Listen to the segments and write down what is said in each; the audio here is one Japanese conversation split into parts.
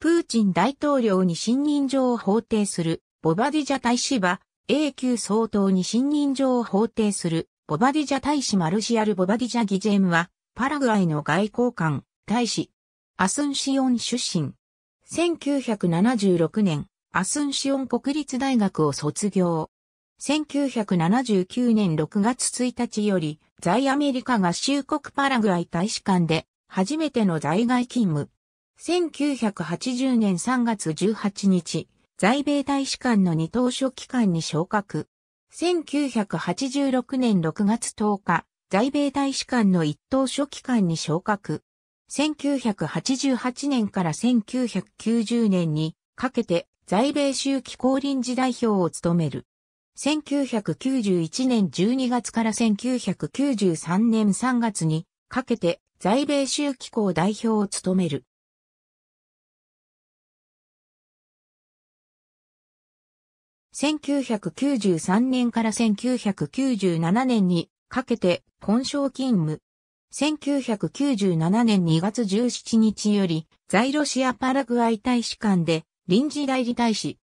プーチン大統領に信任状を法定する、ボバディジャ大使は、永久総統に信任状を法定する、ボバディジャ大使マルシアル・ボバディジャギジェムは、パラグアイの外交官、大使、アスンシオン出身。1976年、アスンシオン国立大学を卒業。1979年6月1日より、在アメリカ合衆国パラグアイ大使館で、初めての在外勤務。1980年3月18日、在米大使館の二等書記官に昇格。1986年6月10日、在米大使館の一等書記官に昇格。1988年から1990年にかけて在米州機構臨時代表を務める。1991年12月から1993年3月にかけて在米州機構代表を務める。1993年から1997年にかけて根省勤務。1997年2月17日より在ロシアパラグアイ大使館で臨時代理大使。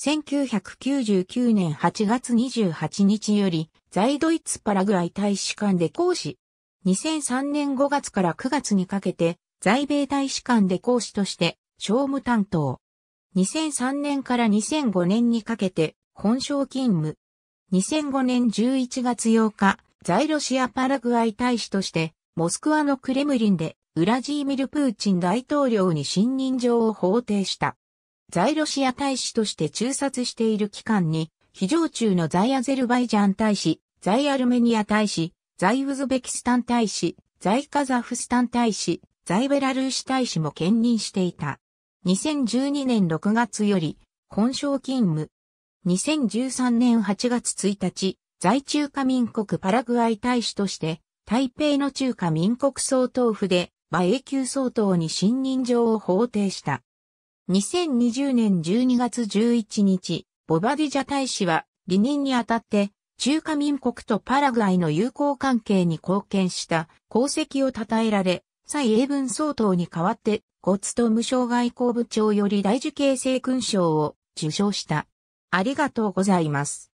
1999年8月28日より在ドイツパラグアイ大使館で講師。2003年5月から9月にかけて在米大使館で講師として商務担当。2003年から2005年にかけて本省勤務。2005年11月8日、在ロシアパラグアイ大使として、モスクワのクレムリンで、ウラジーミル・プーチン大統領に信任状を法定した。在ロシア大使として中殺している期間に、非常中の在アゼルバイジャン大使、在アルメニア大使、在ウズベキスタン大使、在カザフスタン大使、在ベラルーシ大使も兼任していた。2012年6月より、本省勤務。2013年8月1日、在中華民国パラグアイ大使として、台北の中華民国総統府で、馬英九総統に信任状を法定した。2020年12月11日、ボバディジャ大使は、離任にあたって、中華民国とパラグアイの友好関係に貢献した功績を称えられ、蔡英文総統に代わって、ごと無償外交部長より大樹形成勲章を受章した。ありがとうございます。